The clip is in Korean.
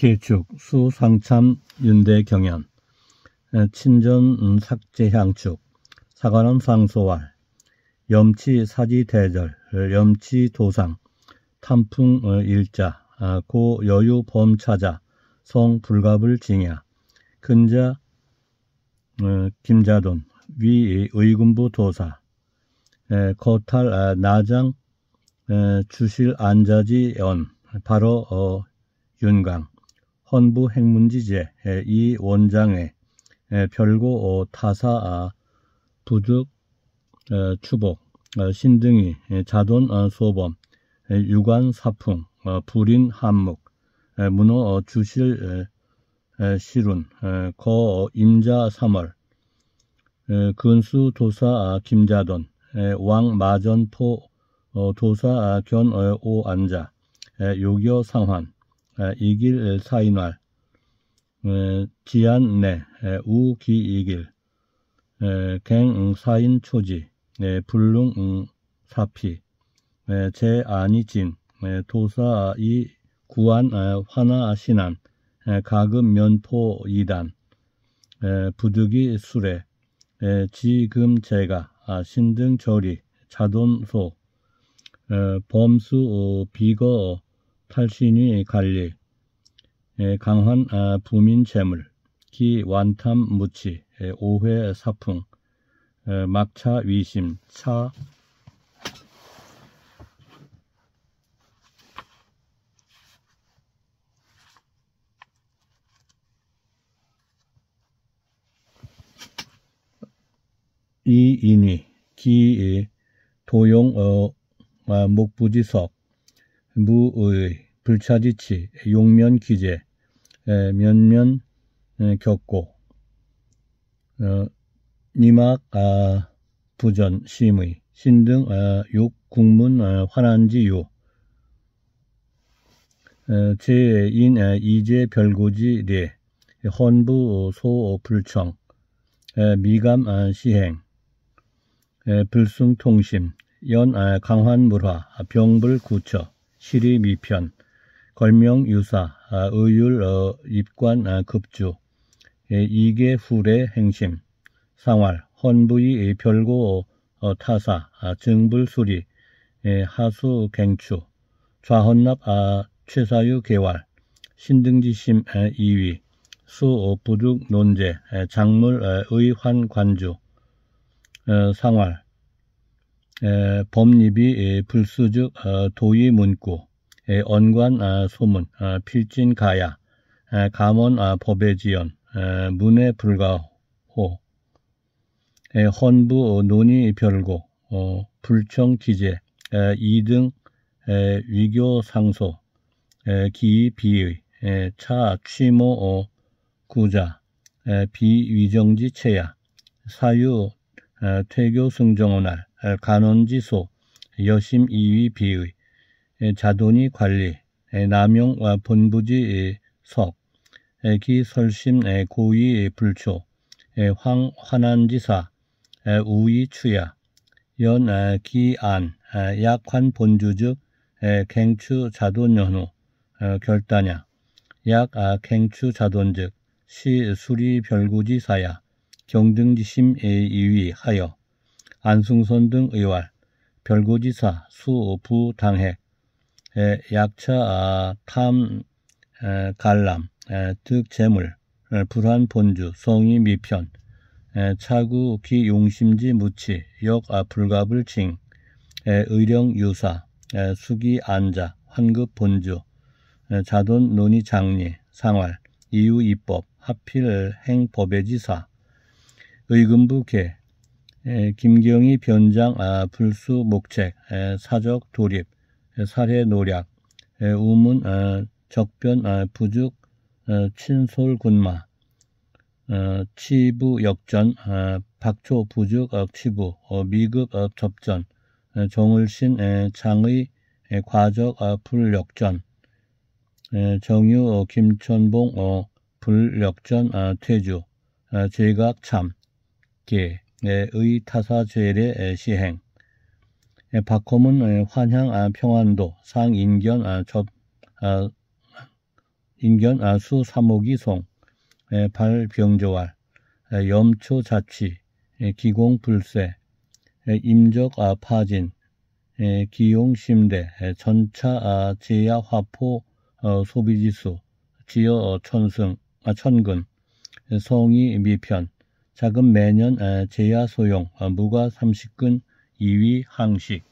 길축, 수, 상참, 윤대, 경연, 친전, 음, 삭제, 향축, 사관는 상소활, 염치, 사지, 대절, 염치, 도상, 탄풍, 어, 일자, 아, 고, 여유, 범, 차자, 성, 불갑을, 징야, 근자, 어, 김자돈, 위, 의군부, 도사, 거탈, 아, 나장, 주실, 안자지, 연, 바로, 어, 윤강, 헌부 핵문지제 이 원장의 별고 어, 타사 아, 부득 추복 어, 신등이 자돈 어, 소범 유관 사풍 불인 한묵 문어 주실 실운 거 임자 3월 근수 도사 아, 김자돈 왕 마전포 도사 아, 견 오안자 요교 상환 이길 사인왈 지안내 우기이길 갱사인 초지 불릉 사피 제안이진 도사이 구안 화나신안 가금 면포이단 부득이 수레 지금 제가 아, 신등절이 자돈소 범수 어, 비거 어. 탈신위 관리, 강한 아, 부민 재물, 기 완탐 무치, 오회 사풍, 막차 위심, 차 이인위, 기의 도용 어, 아, 목부지석, 무의, 불차지치, 용면 기재, 면면 겪고, 어, 니막 아, 부전 심의, 신등 아, 욕 국문 아, 환한지유, 어, 제인 이제 별고지 례, 헌부 어, 소 어, 불청, 미감 아, 시행, 불승통심, 연 아, 강환물화, 아, 병불 구처, 시리미편, 걸명 유사, 아, 의율 어, 입관 아, 급주, 예, 이계 후례 행심, 상활, 헌부의 별고 어, 타사, 아, 증불 수리, 예, 하수 갱추, 좌헌납 최사유 개활, 신등지심 2위, 수 어, 부득 논제, 작물 의환 관주, 어, 상활, 에, 법립이 불수적 어, 도의 문구, 에, 언관 아, 소문, 아, 필진 가야, 아, 감원 아, 법의 지연, 아, 문의 불가호, 에, 헌부 어, 논의 별고, 어, 불청 기재, 에, 2등 에, 위교 상소, 에, 기의 비의, 에, 차 취모 어, 구자, 에, 비위정지 체야, 사유 에, 퇴교 승정원할, 간원지소, 여심 2위 비의, 자돈이 관리, 남용 어, 본부지 석, 기설심 고위 불초, 황환안지사, 우위 추야, 연 기안, 약환 본주즉 갱추 자돈연후, 결단야, 약 아, 갱추 자돈즉 시 수리 별구지사야, 경등지심 2위 하여, 안승선 등 의활, 별고지사, 수부 당핵, 약차 아, 탐 갈람, 득 재물, 불안 본주, 성의 미편, 차구 기 용심지 무치, 역 아, 불갑을 칭, 의령 유사, 수기 안자, 환급 본주, 자돈 논의 장리, 상활, 이유 입법, 하필 행법의 지사, 의금부계, 예, 김경희 변장 아, 불수 목책 예, 사적 돌입 에, 예, 사례 노략 우문 아, 적변 아, 부죽 친솔 군마 어, 치부 역전 박초 부죽 어, 치부 어, 미급 어, 접전 정을신 장의 과적 어, 불역전 정유 김천봉 어, 불역전 퇴주 제각 참계 의타사죄례 시행 박호문 환향 아, 평안도 상인견 아, 접 아, 인견 수사목이송 발병조활 염초자취 기공불세 임적 파진 기용심대 전차 제야화포 어, 소비지수 지어 어, 천승 천근 성이 미편 자금 매년 재야 소용, 어, 무과 삼십근 2위 항식.